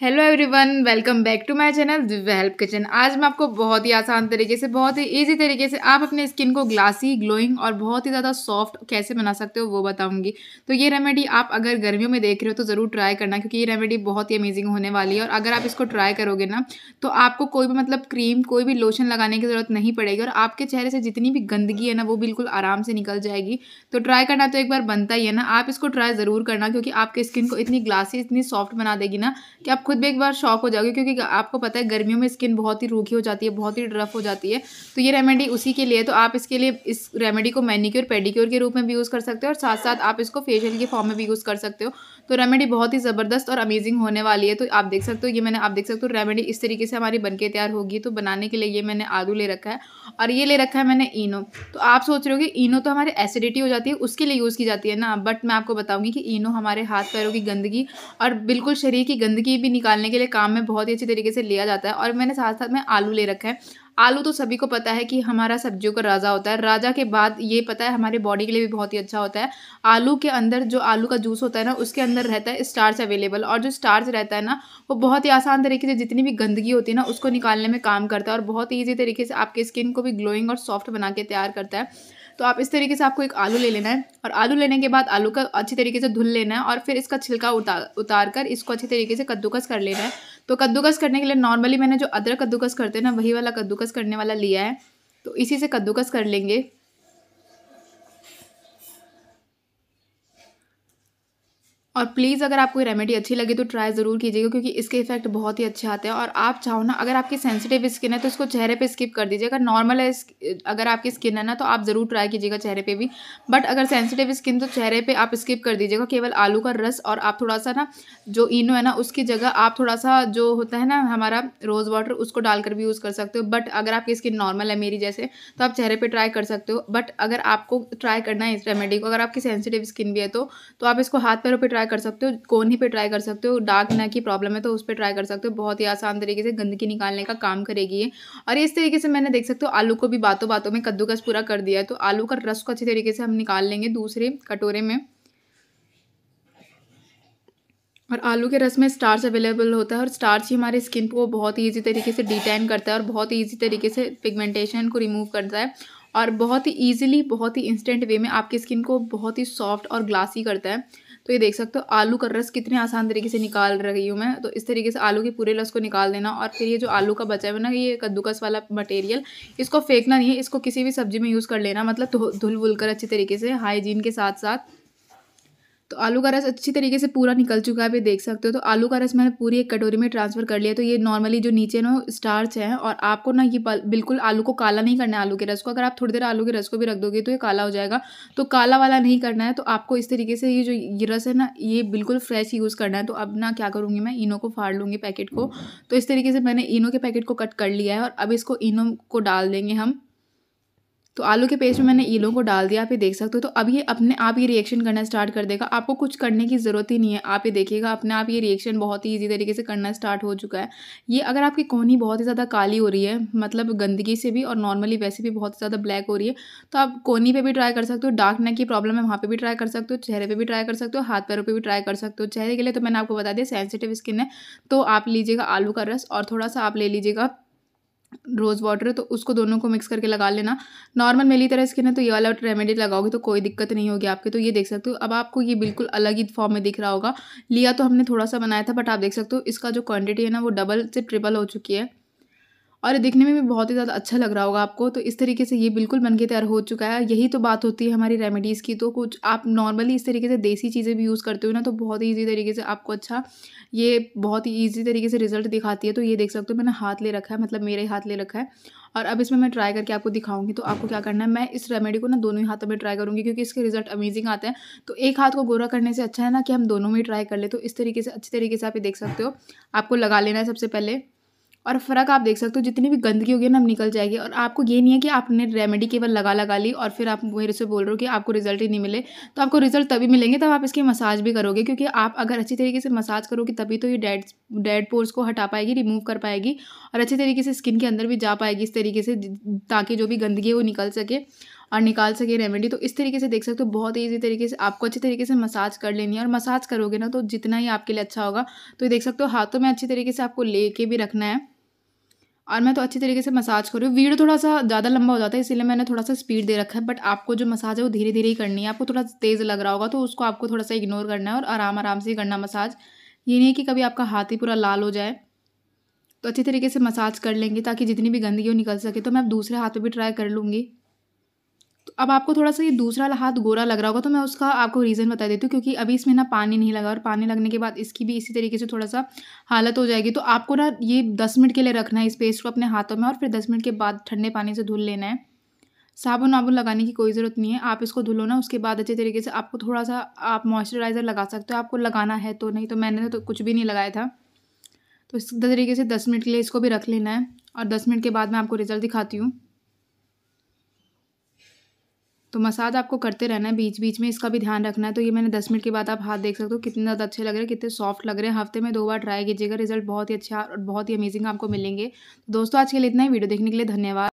hello everyone welcome back to my channel Divya help kitchen आज मैं आपको बहुत ही आसान तरीके से बहुत ही इजी तरीके से आप अपने स्किन को ग्लासी ग्लोइंग और बहुत ही ज़्यादा सॉफ्ट कैसे बना सकते हो वो बताऊंगी तो ये रेमेडी आप अगर गर्मियों में देख रहे हो तो ज़रूर ट्राई करना क्योंकि ये रेमेडी बहुत ही अमेजिंग होने वाली है और अगर आप इसको ट्राई करोगे ना तो आपको कोई भी मतलब क्रीम कोई भी लोशन लगाने की ज़रूरत नहीं पड़ेगी और आपके चेहरे से जितनी भी गंदगी है ना वो बिल्कुल आराम से निकल जाएगी तो ट्राई करना तो एक बार बनता ही है ना आप इसको ट्राई ज़रूर करना क्योंकि आपकी स्किन को इतनी ग्लासी इतनी सॉफ्ट बना देगी ना कि आप खुद भी एक बार शॉक हो जाओगे क्योंकि आपको पता है गर्मियों में स्किन बहुत ही रूखी हो जाती है बहुत ही रफ हो जाती है तो ये रेमेडी उसी के लिए तो आप इसके लिए इस रेमेडी को मैनिक्योर पेडिक्योर के रूप में भी यूज़ कर सकते हो और साथ साथ आप इसको फेशियल के फॉर्म में भी यूज़ कर सकते हो तो रेमेडी बहुत ही ज़बरदस्त और अमेजिंग होने वाली है तो आप देख सकते हो ये मैंने आप देख सकते हो रेमेडी इस तरीके से हमारी बन तैयार होगी तो बनाने के लिए ये मैंने आलू ले रखा है और ये ले रखा है मैंने इनो तो आप सोच रहे हो कि इनो तो हमारे एसिडिटी हो जाती है उसके लिए यूज़ की जाती है ना बट मैं आपको बताऊँगी कि इनो हमारे हाथ पैरों की गंदगी और बिल्कुल शरीर की गंदगी भी निकालने के लिए काम में बहुत ही अच्छी तरीके से लिया जाता है और मैंने साथ साथ में आलू ले रखा है आलू तो सभी को पता है कि हमारा सब्जियों का राजा होता है राजा के बाद ये पता है हमारे बॉडी के लिए भी बहुत ही अच्छा होता है आलू के अंदर जो आलू का जूस होता है ना उसके अंदर रहता है स्टार्च अवेलेबल और जो स्टार्च रहता है ना वो बहुत ही आसान तरीके से जितनी भी गंदगी होती है ना उसको निकालने में काम करता है और बहुत ही ईजी तरीके से आपकी स्किन को भी ग्लोइंग और सॉफ्ट बना के तैयार करता है तो आप इस तरीके से आपको एक आलू ले लेना है और आलू लेने के बाद आलू का अच्छी तरीके से धुल लेना है और फिर इसका छिलका उतार उतार कर इसको अच्छी तरीके से कद्दूकस कर लेना है तो कद्दूकस करने के लिए नॉर्मली मैंने जो अदरक कद्दूकस करते हैं ना वही वाला कद्दूकस करने वाला लिया है तो इसी से कद्दूकस कर लेंगे और प्लीज़ अगर आपको रेमेडी अच्छी लगे तो ट्राई ज़रूर कीजिएगा क्योंकि इसके इफेक्ट बहुत ही अच्छे आते हैं और आप चाहो ना अगर आपकी सेंसिटिव स्किन है तो इसको चेहरे पे स्किप कर दीजिए अगर नॉर्मल है अगर आपकी स्किन है ना तो आप ज़रूर ट्राई कीजिएगा चेहरे पे भी बट अगर सेंसिटिव स्किन तो चेहरे पर आप स्किप कर दीजिएगा केवल आलू का रस और आप थोड़ा सा ना जो इनो है ना उसकी जगह आप थोड़ा सा जो होता है ना हमारा रोज़ वाटर उसको डालकर भी यूज़ कर सकते हो बट अगर आपकी स्किन नॉर्मल है मेरी जैसे तो आप चेहरे पर ट्राई कर सकते हो बट अगर आपको ट्राई करना है इस रेमेडी को अगर आपकी सेंसिटिव स्किन भी है तो, तो आप इसको हाथ पैरों पर ट्राई ट्राई कर सकते हो कोनी पे ट्राई कर सकते हो डार्क नेक की प्रॉब्लम है तो उस पर ट्राई कर सकते हो बहुत ही आसान तरीके से गंदगी निकालने का काम करेगी ये और इस तरीके से मैंने देख सकते हो आलू को भी बातों बातों में कद्दूकस पूरा कर दिया है तो आलू का रस को अच्छी तरीके से हम निकाल लेंगे दूसरे कटोरे में और आलू के रस में स्टार्च अवेलेबल होता है और स्टार्च ही हमारे स्किन को बहुत ईजी तरीके से डिटेन करता है और बहुत ही ईजी तरीके से पिगमेंटेशन को रिमूव करता है और बहुत ही ईजिली बहुत ही इंस्टेंट वे में आपकी स्किन को बहुत ही सॉफ्ट और ग्लासी करता है तो ये देख सकते हो आलू का रस कितने आसान तरीके से निकाल रही हूँ मैं तो इस तरीके से आलू के पूरे रस को निकाल देना और फिर ये जो आलू का बचा है ना ये कद्दूकस वाला मटेरियल इसको फेंकना नहीं है इसको किसी भी सब्जी में यूज़ कर लेना मतलब धुल वुल कर अच्छे तरीके से हाइजीन के साथ साथ तो आलू का रस अच्छी तरीके से पूरा निकल चुका है अभी देख सकते हो तो आलू का रस मैंने पूरी एक कटोरी में ट्रांसफ़र कर लिया तो ये नॉर्मली जो नीचे ना स्टार्च है और आपको ना ये बिल्कुल आलू को काला नहीं करना है आलू के रस को अगर आप थोड़ी देर आलू के रस को भी रख दोगे तो ये काला हो जाएगा तो काला वाला नहीं करना है तो आपको इस तरीके से ये जो ये रस है ना ये बिल्कुल फ्रेश यूज़ करना है तो अब ना क्या करूँगी मैं इनो को फाड़ लूँगी पैकेट को तो इस तरीके से मैंने इनो के पैकेट को कट कर लिया है और अब इसको इनो को डाल देंगे हम तो आलू के पेस्ट में मैंने ईलों को डाल दिया आप ये देख सकते हो तो अब ये अपने आप ये रिएक्शन करना स्टार्ट कर देगा आपको कुछ करने की ज़रूरत ही नहीं है आप ये देखिएगा अपने आप ये रिएक्शन बहुत ही ईजी तरीके से करना स्टार्ट हो चुका है ये अगर आपकी कोहनी बहुत ही ज़्यादा काली हो रही है मतलब गंदगी से भी और नॉर्मली वैसे भी बहुत ज़्यादा ब्लैक हो रही है तो आप कोहनी पर भी ट्राई कर सकते हो डार्क नेक की प्रॉब्लम है वहाँ पर भी ट्राई कर सकते हो चेहरे पर भी ट्राई कर सकते हो हाथ पैरों पर भी ट्राई कर सकते हो चेहरे के लिए तो मैंने आपको बता दिया सेंसिटिव स्किन है तो आप लीजिएगा आलू का रस और थोड़ा सा आप ले लीजिएगा रोज़ वाटर तो उसको दोनों को मिक्स करके लगा लेना नॉर्मल मेरी तरह स्किन है तो ये वाला रेमेडी लगाओगे तो कोई दिक्कत नहीं होगी आपके तो ये देख सकते हो अब आपको ये बिल्कुल अलग ही फॉर्म में दिख रहा होगा लिया तो हमने थोड़ा सा बनाया था बट आप देख सकते हो इसका जो क्वांटिटी है ना वो डबल से ट्रिपल हो चुकी है और ये दिखने में भी बहुत ही ज़्यादा अच्छा लग रहा होगा आपको तो इस तरीके से ये बिल्कुल बन के तैयार हो चुका है यही तो बात होती है हमारी रेमेडीज़ की तो कुछ आप नॉर्मली इस तरीके से देसी चीज़ें भी यूज़ करते हो ना तो बहुत ही ईजी तरीके से आपको अच्छा ये बहुत ही ईजी तरीके से रिजल्ट दिखाती है तो ये देख सकते हो मैंने हाथ ले रखा है मतलब मेरे हाथ ले रखा है और अब इसमें मैं ट्राई करके आपको दिखाऊंगी तो आपको क्या करना है मैं इस रेमेडी को ना दोनों ही हाथों में ट्राई करूँगी क्योंकि इसके रिजल्ट अमेजिंग आते हैं तो एक हाथ को गोरा करने से अच्छा है ना कि हम दोनों में ट्राई कर ले तो इस तरीके से अच्छे तरीके से आप ये देख सकते हो आपको लगा लेना है सबसे पहले और फ़र्क आप देख सकते हो जितनी भी गंदगी होगी ना हम निकल जाएगी और आपको ये नहीं है कि आपने रेमेडी केवल लगा लगा ली और फिर आप मेरे से बोल रहे हो कि आपको रिजल्ट ही नहीं मिले तो आपको रिजल्ट तभी मिलेंगे तब आप इसकी मसाज भी करोगे क्योंकि आप अगर अच्छी तरीके से मसाज करोगे तभी तो ये डेड डेड पोर्स को हटा पाएगी रिमूव कर पाएगी और अच्छी तरीके से स्किन के अंदर भी जा पाएगी इस तरीके से ताकि जो भी गंदगी है वो निकल सके और निकाल सके रेमेडी तो इस तरीके से देख सकते हो बहुत ईजी तरीके से आपको अच्छे तरीके से मसाज कर लेनी है और मसाज करोगे ना तो जितना ही आपके लिए अच्छा होगा तो ये देख सकते हो हाथों में अच्छी तरीके से आपको लेके भी रखना है और मैं तो अच्छी तरीके से मसाज कर रही हूँ वीडियो थोड़ा सा ज़्यादा लंबा हो जाता है इसीलिए मैंने थोड़ा सा स्पीड दे रखा है बट आपको जो मसाज है वो धीरे धीरे ही करनी है आपको थोड़ा तेज़ लग रहा होगा तो उसको आपको थोड़ा सा इग्नोर करना है और आराम आराम से ही करना मसाज ये नहीं है कि कभी आपका हाथ ही पूरा लाल हो जाए तो अच्छी तरीके से मसाज कर लेंगे ताकि जितनी भी गंदगी हो निकल सके तो मैं अब दूसरे हाथ पर भी ट्राई कर लूँगी अब आपको थोड़ा सा ये दूसरा हाथ गोरा लग रहा होगा तो मैं उसका आपको रीज़न बता देती हूँ क्योंकि अभी इसमें ना पानी नहीं लगा और पानी लगने के बाद इसकी भी इसी तरीके से थोड़ा सा हालत हो जाएगी तो आपको ना ये दस मिनट के लिए रखना है इस पेस्ट को अपने हाथों में और फिर दस मिनट के बाद ठंडे पानी से धुल लेना है साबुन वाबुन लगाने की कोई ज़रूरत नहीं है आप इसको धुलो ना उसके बाद अच्छे तरीके से आपको थोड़ा सा आप मॉइस्चराइज़र लगा सकते हो आपको लगाना है तो नहीं तो मैंने तो कुछ भी नहीं लगाया था तो इस तरीके से दस मिनट के लिए इसको भी रख लेना है और दस मिनट के बाद मैं आपको रिज़ल्ट दिखाती हूँ तो मसाज आपको करते रहना है बीच बीच में इसका भी ध्यान रखना है तो ये मैंने दस मिनट के बाद आप हाथ देख सकते हो कितने ज़्यादा अच्छे लग रहे हैं कितने सॉफ्ट लग रहे हैं हफ्ते में दो बार ट्राई कीजिएगा रिजल्ट बहुत ही अच्छा और बहुत ही अमेजिंग आपको मिलेंगे दोस्तों आज के लिए इतना ही वीडियो देखने के लिए धन्यवाद